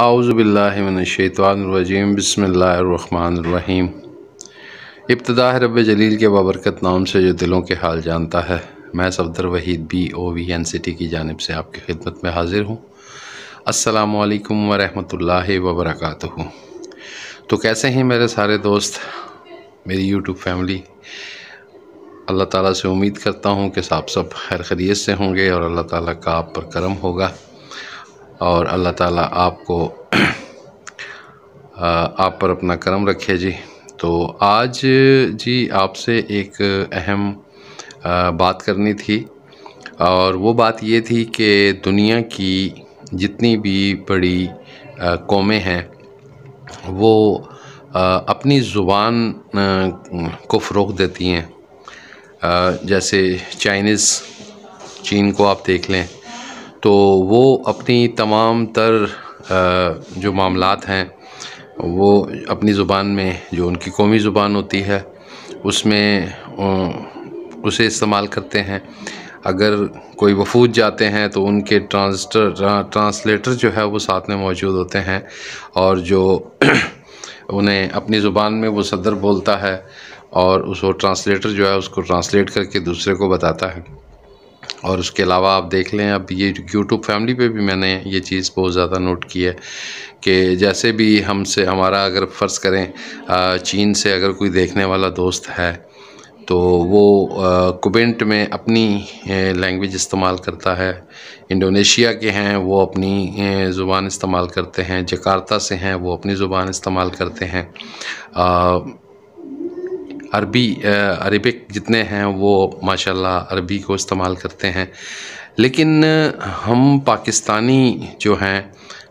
आउज़बिल्लिमिनशैतवानरजीम बसमीम इब्तदा रब जलील के बाबरकत नाम से जो दिलों के हाल जानता है मैं Safdar Waheed B O V N city की जानब से आपकी खिदमत में हाजिर हूँ अस्सलाम वालेकुम वरहमतुल्लाहि तो कैसे हैं मेरे सारे दोस्त मेरी यूट्यूब फैमिली अल्लाह ताला से उम्मीद करता हूँ कि आप सब खैर खरीत से होंगे और अल्लाह ताला का आप पर करम होगा और अल्लाह ताला आपको आप पर अपना करम रखे जी तो आज जी आपसे एक अहम बात करनी थी और वो बात ये थी कि दुनिया की जितनी भी बड़ी कौमें हैं वो अपनी ज़ुबान को फ़रोग देती हैं जैसे चाइनीज़ चीन को आप देख लें तो वो अपनी तमाम तर जो मामला हैं वो अपनी ज़ुबान में जो उनकी कौमी ज़ुबान होती है उसमें उसे इस्तेमाल करते हैं अगर कोई वफूद जाते हैं तो उनके ट्रांसटर ट्रांसलेटर जो है वो साथ में मौजूद होते हैं और जो उन्हें अपनी ज़ुबान में वो सदर बोलता है और वो ट्रांसलेटर जो है उसको ट्रांसलेट करके दूसरे को बताता है और उसके अलावा आप देख लें अब ये YouTube फैमिली पे भी मैंने ये चीज़ बहुत ज़्यादा नोट की है कि जैसे भी हमसे हमारा अगर फ़र्ज़ करें चीन से अगर कोई देखने वाला दोस्त है तो वो कुबेंट में अपनी लैंग्वेज इस्तेमाल करता है इंडोनेशिया के हैं वो अपनी ज़ुबान इस्तेमाल करते हैं जकार्ता से हैं वो अपनी ज़ुबान इस्तेमाल करते हैं अरबी अरबिक जितने हैं वो माशाल्लाह अरबी को इस्तेमाल करते हैं लेकिन हम पाकिस्तानी जो हैं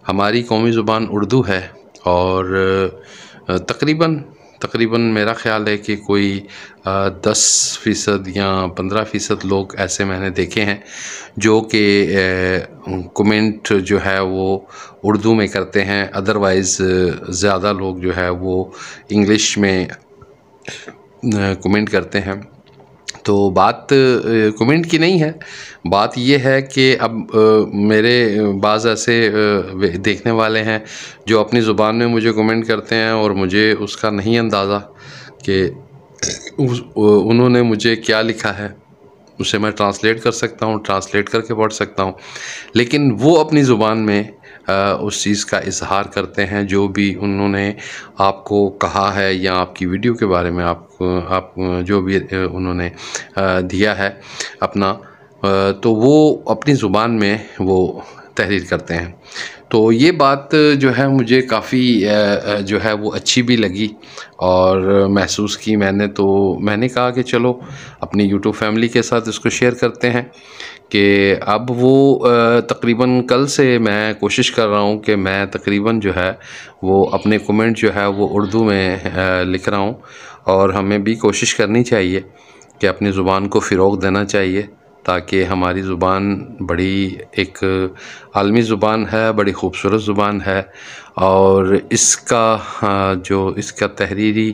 हमारी कौमी ज़ुबान उर्दू है और तकरीबन तकरीबन मेरा ख्याल है कि कोई दस फ़ीसद या पंद्रह फ़ीसद लोग ऐसे मैंने देखे हैं जो कि कमेंट जो है वो उर्दू में करते हैं अदरवाइज़ ज़्यादा लोग जो है वो इंग्लिश में कमेंट करते हैं तो बात कमेंट की नहीं है बात यह है कि अब मेरे बाज़ ऐसे देखने वाले हैं जो अपनी ज़ुबान में मुझे कमेंट करते हैं और मुझे उसका नहीं अंदाज़ा कि उन्होंने मुझे क्या लिखा है उसे मैं ट्रांसलेट कर सकता हूँ ट्रांसलेट करके पढ़ सकता हूँ लेकिन वो अपनी ज़ुबान में उस चीज़ का इजहार करते हैं जो भी उन्होंने आपको कहा है या आपकी वीडियो के बारे में आप आप जो भी उन्होंने दिया है अपना तो वो अपनी ज़ुबान में वो तहरीर करते हैं तो ये बात जो है मुझे काफ़ी जो है वो अच्छी भी लगी और महसूस की मैंने तो मैंने कहा कि चलो अपनी यूट्यूब फैमिली के साथ इसको शेयर करते हैं कि अब वो तकरीबन कल से मैं कोशिश कर रहा हूँ कि मैं तकरीबन जो है वो अपने कमेंट जो है वो उर्दू में लिख रहा हूँ और हमें भी कोशिश करनी चाहिए कि अपनी ज़ुबान को फ़िरोग देना चाहिए ताकि हमारी ज़ुबान बड़ी एक आलमी ज़ुबान है बड़ी ख़ूबसूरत ज़ुबान है और इसका जो इसका तहरीरी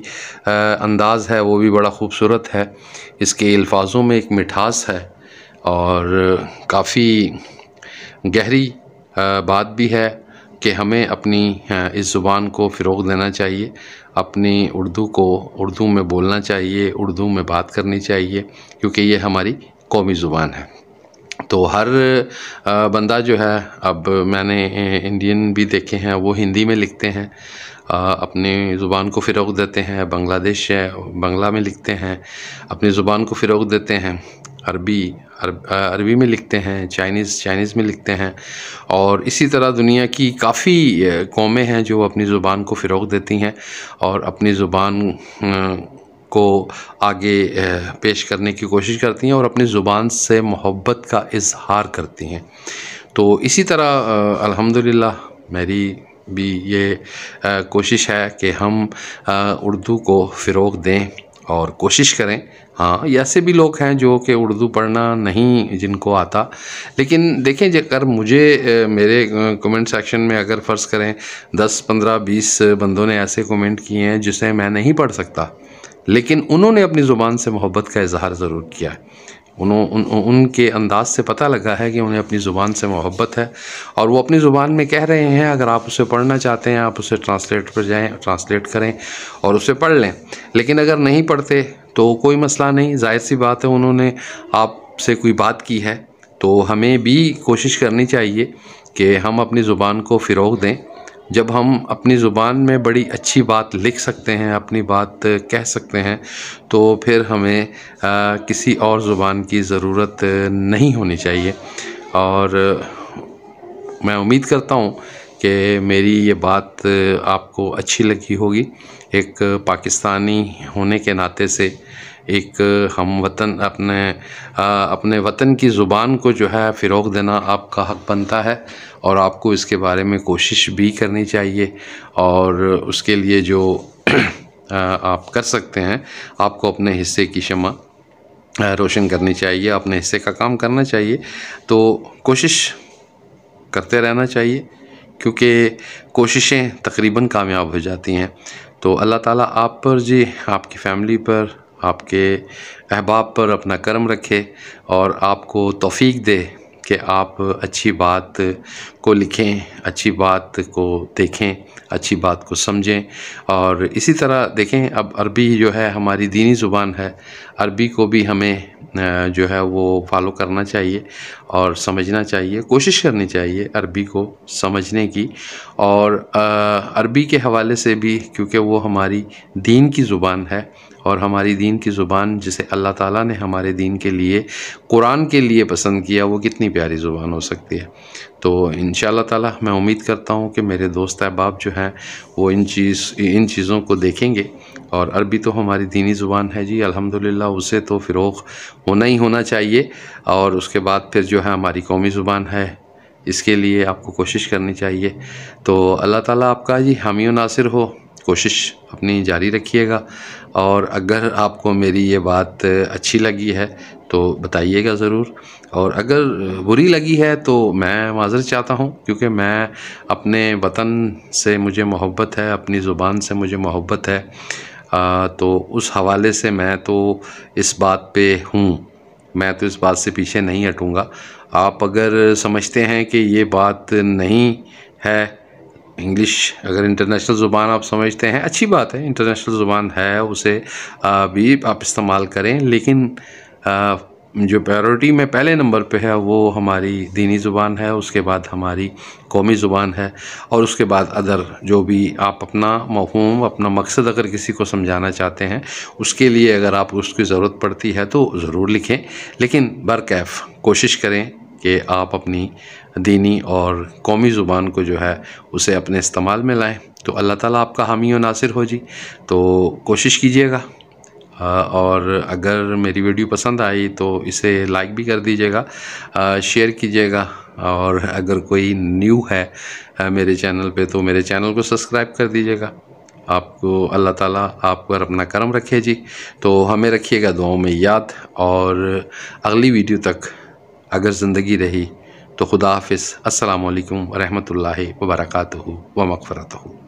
अंदाज़ है वो भी बड़ा ख़ूबसूरत है इसके अल्फाज़ों में एक मिठास है और काफ़ी गहरी बात भी है कि हमें अपनी इस ज़ुबान को फ़रोग़ देना चाहिए अपनी उर्दू को उर्दू में बोलना चाहिए उर्दू में बात करनी चाहिए क्योंकि ये हमारी कौमी ज़ुबान है तो हर बंदा जो है अब मैंने इंडियन भी देखे हैं वो हिंदी में लिखते हैं अपनी ज़ुबान को फ़रोग़ देते हैं बांग्लादेश है बंगला में लिखते हैं अपनी ज़ुबान को फ़रोग़ देते हैं अरबी अरबी में लिखते हैं चाइनीज़ चाइनीज़ में लिखते हैं और इसी तरह दुनिया की काफ़ी कौमें हैं जो अपनी ज़ुबान को फ़रोग देती हैं और अपनी ज़ुबान को आगे पेश करने की कोशिश करती हैं और अपनी ज़ुबान से मोहब्बत का इजहार करती हैं तो इसी तरह अल्हम्दुलिल्लाह मेरी भी ये कोशिश है कि हम उर्दू को फ़रोग दें और कोशिश करें हाँ ऐसे भी लोग हैं जो कि उर्दू पढ़ना नहीं जिनको आता लेकिन देखें जब मुझे मेरे कमेंट सेक्शन में अगर फ़र्ज़ करें दस पंद्रह बीस बंदों ने ऐसे कमेंट किए हैं जिसे मैं नहीं पढ़ सकता लेकिन उन्होंने अपनी ज़ुबान से मोहब्बत का इजहार ज़रूर किया है उन्हों उन, उनके अंदाज से पता लगा है कि उन्हें अपनी ज़ुबान से मोहब्बत है और वो अपनी ज़ुबान में कह रहे हैं अगर आप उसे पढ़ना चाहते हैं आप उसे ट्रांसलेट पर जाएं ट्रांसलेट करें और उसे पढ़ लें लेकिन अगर नहीं पढ़ते तो कोई मसला नहीं जाहिर सी बात है उन्होंने आपसे कोई बात की है तो हमें भी कोशिश करनी चाहिए कि हम अपनी ज़ुबान को फ़िरोग दें जब हम अपनी ज़ुबान में बड़ी अच्छी बात लिख सकते हैं अपनी बात कह सकते हैं तो फिर हमें आ, किसी और ज़ुबान की ज़रूरत नहीं होनी चाहिए और मैं उम्मीद करता हूँ कि मेरी ये बात आपको अच्छी लगी होगी एक पाकिस्तानी होने के नाते से एक हम वतन अपने आ, अपने वतन की ज़ुबान को जो है फ़रोग देना आपका हक़ बनता है और आपको इसके बारे में कोशिश भी करनी चाहिए और उसके लिए जो आप कर सकते हैं आपको अपने हिस्से की क्षमा रोशन करनी चाहिए अपने हिस्से का काम करना चाहिए तो कोशिश करते रहना चाहिए क्योंकि कोशिशें तकरीबन कामयाब हो जाती हैं तो अल्लाह ताला आप पर जी आपकी फ़ैमिली पर आपके अहबाब पर अपना करम रखे और आपको तोफ़ी दे कि आप अच्छी बात को लिखें अच्छी बात को देखें अच्छी बात को समझें और इसी तरह देखें अब अरबी जो है हमारी दीनी ज़ुबान है अरबी को भी हमें जो है वो फॉलो करना चाहिए और समझना चाहिए कोशिश करनी चाहिए अरबी को समझने की और अरबी के हवाले से भी क्योंकि वो हमारी दीन की ज़ुबान है और हमारी दीन की ज़ुबान जिसे अल्लाह ताला ने हमारे दीन के लिए कुरान के लिए पसंद किया वो कितनी प्यारी ज़ुबान हो सकती है तो इन ताला मैं उम्मीद करता हूँ कि मेरे दोस्त अहबाब जो हैं वो इन चीज़ इन चीज़ों को देखेंगे और अरबी तो हमारी दीनी ज़ुबान है जी अल्हम्दुलिल्लाह उसे तो फ़िरोग होना ही होना चाहिए और उसके बाद फिर जो है हमारी कौमी ज़ुबान है इसके लिए आपको कोशिश करनी चाहिए तो अल्लाह ताली आपका जी हामी नासिर हो कोशिश अपनी जारी रखिएगा और अगर आपको मेरी ये बात अच्छी लगी है तो बताइएगा ज़रूर और अगर बुरी लगी है तो मैं माज़र चाहता हूँ क्योंकि मैं अपने वतन से मुझे मोहब्बत है अपनी ज़ुबान से मुझे मोहब्बत है आ, तो उस हवाले से मैं तो इस बात पे हूँ मैं तो इस बात से पीछे नहीं हटूँगा आप अगर समझते हैं कि ये बात नहीं है इंग्लिश अगर इंटरनेशनल ज़ुबान आप समझते हैं अच्छी बात है इंटरनेशनल ज़ुबान है उसे भी आप इस्तेमाल करें लेकिन जो प्रायोरिटी में पहले नंबर पे है वो हमारी दीनी ज़ुबान है उसके बाद हमारी कौमी ज़ुबान है और उसके बाद अदर जो भी आप अपना मफहम अपना मकसद अगर किसी को समझाना चाहते हैं उसके लिए अगर आप उसकी ज़रूरत पड़ती है तो ज़रूर लिखें लेकिन बरकैफ़ कोशिश करें कि आप अपनी दीनी और कौमी ज़ुबान को जो है उसे अपने इस्तेमाल में लाएँ तो अल्लाह ताला आपका हामी और नासिर हो जी तो कोशिश कीजिएगा और अगर मेरी वीडियो पसंद आई तो इसे लाइक भी कर दीजिएगा शेयर कीजिएगा और अगर कोई न्यू है मेरे चैनल पे तो मेरे चैनल को सब्सक्राइब कर दीजिएगा आपको अल्लाह ताला आप पर अपना करम रखे जी तो हमें रखिएगा दुआओं में याद और अगली वीडियो तक अगर ज़िंदगी रही तो खुदा हाफ़ वरहमल वबरकू व मगफ़रत